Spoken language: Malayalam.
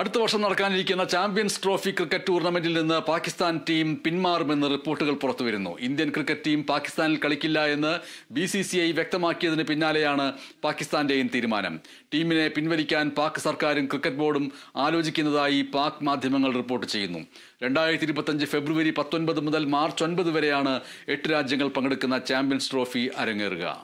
അടുത്ത വർഷം നടക്കാനിരിക്കുന്ന ചാമ്പ്യൻസ് ട്രോഫി ക്രിക്കറ്റ് ടൂർണമെന്റിൽ നിന്ന് പാകിസ്ഥാൻ ടീം പിന്മാറുമെന്ന് റിപ്പോർട്ടുകൾ പുറത്തുവരുന്നു ഇന്ത്യൻ ക്രിക്കറ്റ് ടീം പാകിസ്ഥാനിൽ കളിക്കില്ല എന്ന് ബി സി സി ഐ വ്യക്തമാക്കിയതിന് പിന്നാലെയാണ് പാകിസ്ഥാന്റെയും തീരുമാനം ടീമിനെ പിൻവലിക്കാൻ പാക് സർക്കാരും ക്രിക്കറ്റ് ബോർഡും ആലോചിക്കുന്നതായി പാക് മാധ്യമങ്ങൾ റിപ്പോർട്ട് ചെയ്യുന്നു രണ്ടായിരത്തി ഇരുപത്തഞ്ച് ഫെബ്രുവരി പത്തൊൻപത് മുതൽ മാർച്ച് ഒൻപത് വരെയാണ് എട്ട് രാജ്യങ്ങൾ പങ്കെടുക്കുന്ന ചാമ്പ്യൻസ് ട്രോഫി അരങ്ങേറുക